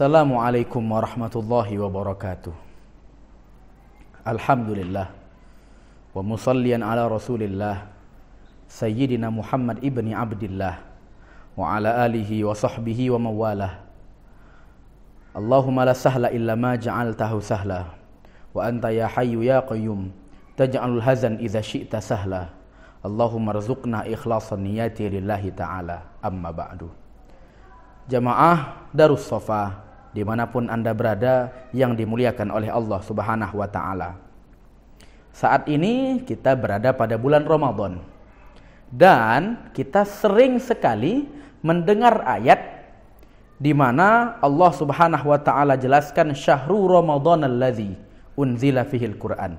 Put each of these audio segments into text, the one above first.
Assalamualaikum warahmatullahi wabarakatuh Alhamdulillah Wa musallian ala rasulillah Sayyidina Muhammad ibni Abdillah Wa ala alihi wa sahbihi wa mawalah Allahumma la sahla illa ma ja'altahu sahla Wa anta ya hayu ya qayyum Taj'alul hazan idha syi'ta sahla Allahumma rizukna ikhlasan niyati lillahi ta'ala Amma ba'du Jamaah Darus Sofa dimanapun Anda berada yang dimuliakan oleh Allah Subhanahu wa Ta'ala. Saat ini kita berada pada bulan Ramadan, dan kita sering sekali mendengar ayat di mana Allah Subhanahu wa taala jelaskan syahrul Ramadan alladhi unzila fihil Quran.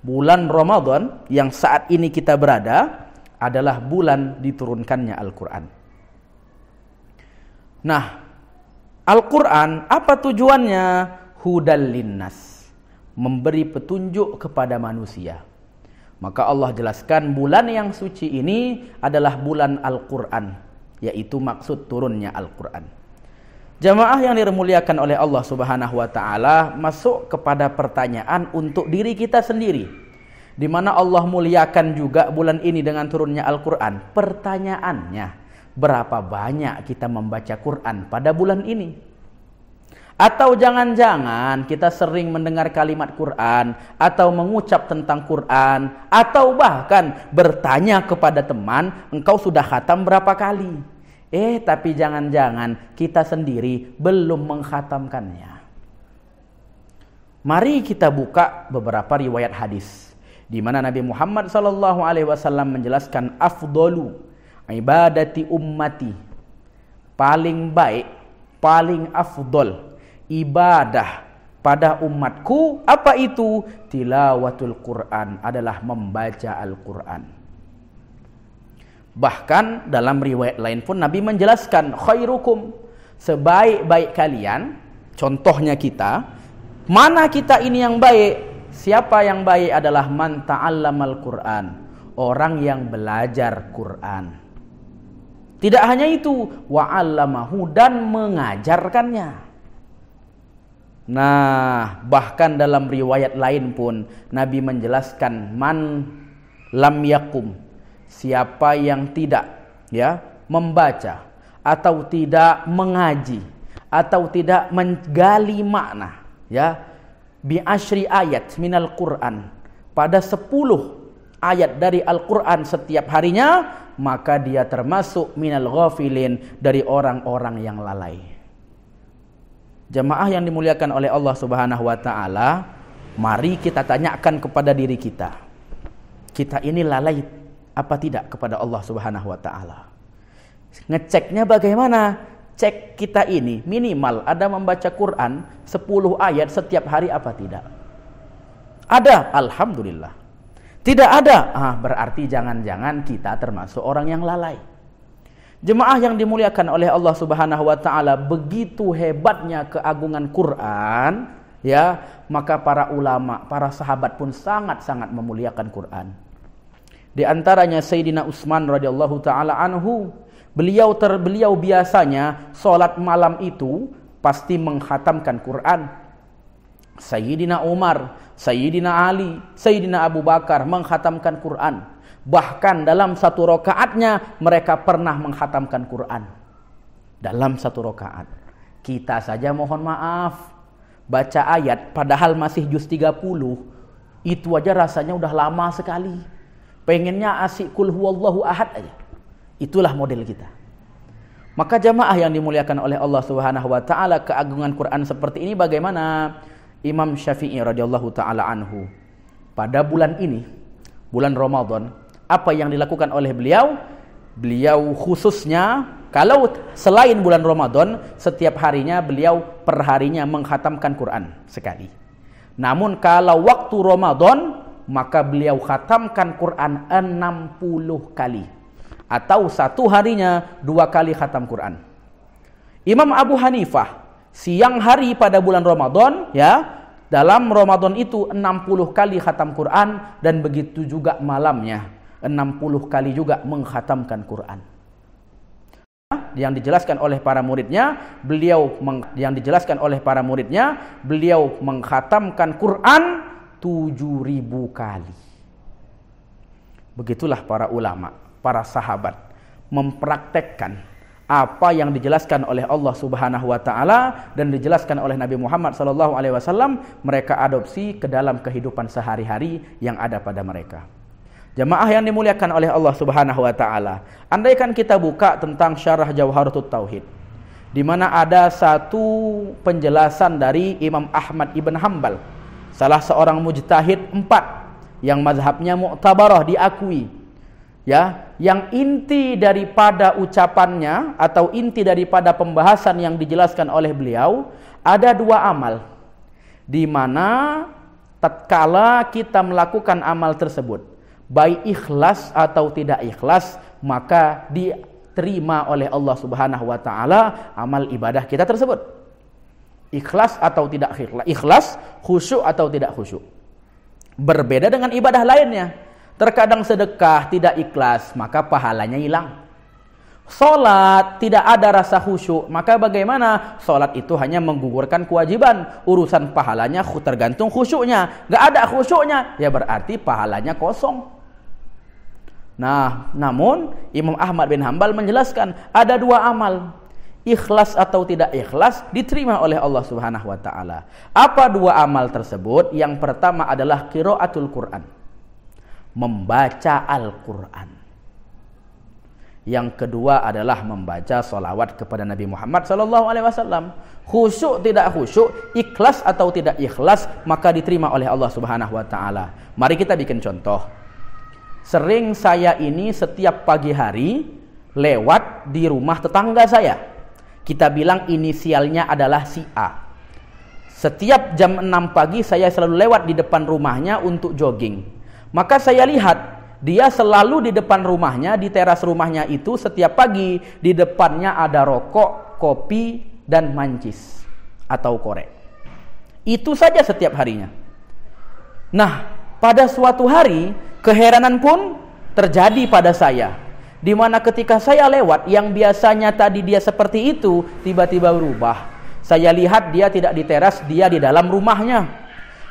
Bulan Ramadan yang saat ini kita berada adalah bulan diturunkannya Al-Qur'an. Nah, Al-Quran apa tujuannya? Hudal linnas. Memberi petunjuk kepada manusia. Maka Allah jelaskan bulan yang suci ini adalah bulan Al-Quran. Yaitu maksud turunnya Al-Quran. Jamaah yang dimuliakan oleh Allah subhanahu wa ta'ala masuk kepada pertanyaan untuk diri kita sendiri. Di mana Allah muliakan juga bulan ini dengan turunnya Al-Quran. Pertanyaannya berapa banyak kita membaca Quran pada bulan ini. Atau jangan-jangan kita sering mendengar kalimat Quran atau mengucap tentang Quran atau bahkan bertanya kepada teman, engkau sudah khatam berapa kali? Eh, tapi jangan-jangan kita sendiri belum menghatamkannya. Mari kita buka beberapa riwayat hadis di mana Nabi Muhammad SAW menjelaskan afdalu ibadati ummati paling baik paling afdol ibadah pada umatku apa itu tilawatul Quran adalah membaca Al-Quran bahkan dalam riwayat lain pun Nabi menjelaskan khairukum sebaik-baik kalian contohnya kita mana kita ini yang baik siapa yang baik adalah man ta'allamal Quran orang yang belajar Quran tidak hanya itu, wa'allamahu dan mengajarkannya. Nah, bahkan dalam riwayat lain pun Nabi menjelaskan man lam yakum siapa yang tidak ya membaca atau tidak mengaji atau tidak menggali makna ya bi ashri ayat minal Quran pada sepuluh ayat dari Al-Quran setiap harinya maka dia termasuk minal ghafilin dari orang-orang yang lalai. Jemaah yang dimuliakan oleh Allah Subhanahu wa taala, mari kita tanyakan kepada diri kita. Kita ini lalai apa tidak kepada Allah Subhanahu wa taala? Ngeceknya bagaimana? Cek kita ini minimal ada membaca Quran 10 ayat setiap hari apa tidak? Ada, alhamdulillah. Tidak ada. Ah, berarti jangan-jangan kita termasuk orang yang lalai. Jemaah yang dimuliakan oleh Allah Subhanahu wa taala, begitu hebatnya keagungan Quran, ya, maka para ulama, para sahabat pun sangat-sangat memuliakan Quran. Di antaranya Sayyidina Utsman radhiyallahu taala anhu, beliau terbeliau biasanya salat malam itu pasti menghatamkan Quran Sayyidina Umar, Sayyidina Ali, Sayyidina Abu Bakar menghatamkan Quran. Bahkan dalam satu rokaatnya mereka pernah menghatamkan Quran. Dalam satu rokaat. Kita saja mohon maaf. Baca ayat padahal masih juz 30. Itu aja rasanya udah lama sekali. Pengennya asik kul huwallahu ahad aja. Itulah model kita. Maka jamaah yang dimuliakan oleh Allah Subhanahu wa taala keagungan Quran seperti ini bagaimana? Imam Syafi'i radhiyallahu taala anhu pada bulan ini bulan Ramadan apa yang dilakukan oleh beliau beliau khususnya kalau selain bulan Ramadan setiap harinya beliau perharinya menghatamkan Quran sekali namun kalau waktu Ramadan maka beliau khatamkan Quran 60 kali atau satu harinya dua kali khatam Quran Imam Abu Hanifah siang hari pada bulan Ramadan ya dalam Ramadan itu 60 kali khatam Quran dan begitu juga malamnya 60 kali juga mengkhatamkan Quran yang dijelaskan oleh para muridnya beliau meng, yang dijelaskan oleh para muridnya beliau mengkhatamkan Quran 7000 kali begitulah para ulama para sahabat mempraktekkan apa yang dijelaskan oleh Allah Subhanahu wa taala dan dijelaskan oleh Nabi Muhammad sallallahu alaihi wasallam mereka adopsi ke dalam kehidupan sehari-hari yang ada pada mereka. Jamaah yang dimuliakan oleh Allah Subhanahu wa taala. Andaikan kita buka tentang syarah Jauharatut Tauhid di mana ada satu penjelasan dari Imam Ahmad Ibn Hambal salah seorang mujtahid empat yang mazhabnya mu'tabarah diakui ya yang inti daripada ucapannya atau inti daripada pembahasan yang dijelaskan oleh beliau ada dua amal di mana tatkala kita melakukan amal tersebut baik ikhlas atau tidak ikhlas maka diterima oleh Allah Subhanahu wa taala amal ibadah kita tersebut ikhlas atau tidak ikhlas khusyuk atau tidak khusyuk berbeda dengan ibadah lainnya Terkadang sedekah tidak ikhlas, maka pahalanya hilang. Solat tidak ada rasa khusyuk, maka bagaimana? Solat itu hanya menggugurkan kewajiban, urusan pahalanya tergantung khusyuknya. Gak ada khusyuknya, ya berarti pahalanya kosong. Nah, namun Imam Ahmad bin Hambal menjelaskan ada dua amal. Ikhlas atau tidak ikhlas diterima oleh Allah Subhanahu wa taala. Apa dua amal tersebut? Yang pertama adalah qiraatul Quran membaca Al-Quran. Yang kedua adalah membaca solawat kepada Nabi Muhammad Sallallahu Alaihi Wasallam. Khusyuk tidak khusyuk, ikhlas atau tidak ikhlas, maka diterima oleh Allah Subhanahu Wa Taala. Mari kita bikin contoh. Sering saya ini setiap pagi hari lewat di rumah tetangga saya. Kita bilang inisialnya adalah si A. Setiap jam 6 pagi saya selalu lewat di depan rumahnya untuk jogging maka saya lihat dia selalu di depan rumahnya, di teras rumahnya itu setiap pagi di depannya ada rokok, kopi, dan mancis atau korek. Itu saja setiap harinya. Nah, pada suatu hari keheranan pun terjadi pada saya. Di mana ketika saya lewat yang biasanya tadi dia seperti itu tiba-tiba berubah. Saya lihat dia tidak di teras, dia di dalam rumahnya.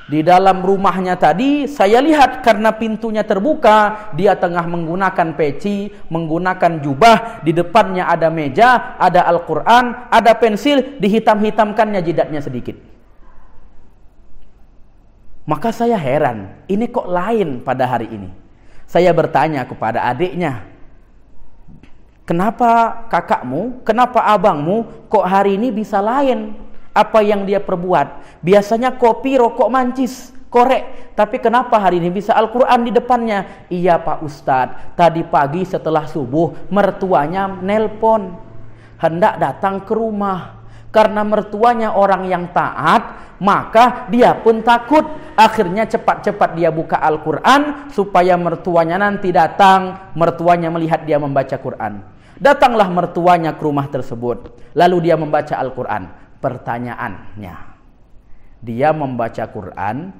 Di dalam rumahnya tadi saya lihat karena pintunya terbuka, dia tengah menggunakan peci, menggunakan jubah, di depannya ada meja, ada Al-Qur'an, ada pensil, dihitam-hitamkannya jidatnya sedikit. Maka saya heran, ini kok lain pada hari ini. Saya bertanya kepada adiknya, "Kenapa kakakmu, kenapa abangmu kok hari ini bisa lain?" apa yang dia perbuat. Biasanya kopi, rokok, mancis, korek. Tapi kenapa hari ini bisa Al-Quran di depannya? Iya Pak Ustadz, tadi pagi setelah subuh mertuanya nelpon. Hendak datang ke rumah. Karena mertuanya orang yang taat, maka dia pun takut. Akhirnya cepat-cepat dia buka Al-Quran supaya mertuanya nanti datang. Mertuanya melihat dia membaca Quran. Datanglah mertuanya ke rumah tersebut. Lalu dia membaca Al-Quran pertanyaannya. Dia membaca Quran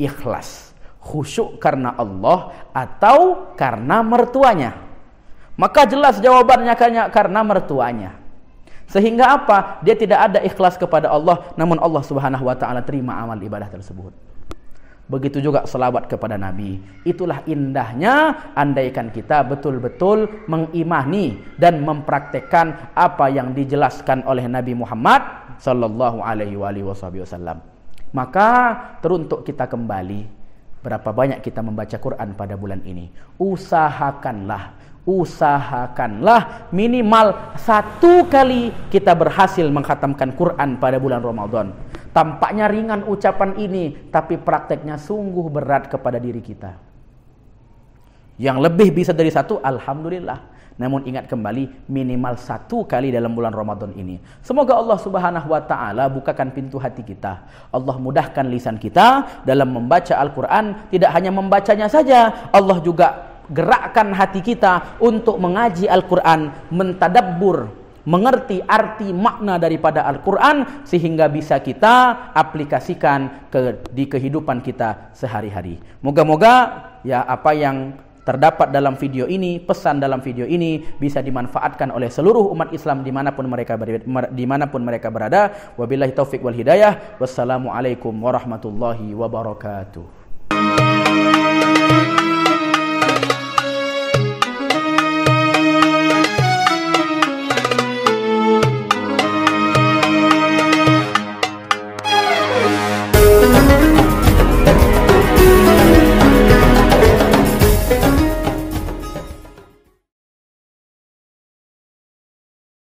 ikhlas, khusyuk karena Allah atau karena mertuanya. Maka jelas jawabannya karena mertuanya. Sehingga apa? Dia tidak ada ikhlas kepada Allah, namun Allah Subhanahu wa taala terima amal ibadah tersebut. Begitu juga selawat kepada Nabi. Itulah indahnya andaikan kita betul-betul mengimani dan mempraktekkan apa yang dijelaskan oleh Nabi Muhammad sallallahu alaihi wasallam. Maka teruntuk kita kembali berapa banyak kita membaca Quran pada bulan ini. Usahakanlah, usahakanlah minimal satu kali kita berhasil menghatamkan Quran pada bulan Ramadan. Tampaknya ringan ucapan ini, tapi prakteknya sungguh berat kepada diri kita. Yang lebih bisa dari satu, Alhamdulillah. Namun ingat kembali minimal satu kali dalam bulan Ramadan ini. Semoga Allah Subhanahu wa taala bukakan pintu hati kita. Allah mudahkan lisan kita dalam membaca Al-Qur'an, tidak hanya membacanya saja, Allah juga gerakkan hati kita untuk mengaji Al-Qur'an, mentadabbur, mengerti arti makna daripada Al-Quran sehingga bisa kita aplikasikan ke, di kehidupan kita sehari-hari. Moga-moga ya apa yang terdapat dalam video ini, pesan dalam video ini bisa dimanfaatkan oleh seluruh umat Islam dimanapun mereka dimanapun mereka berada. Wabillahi taufik wal hidayah. Wassalamualaikum warahmatullahi wabarakatuh.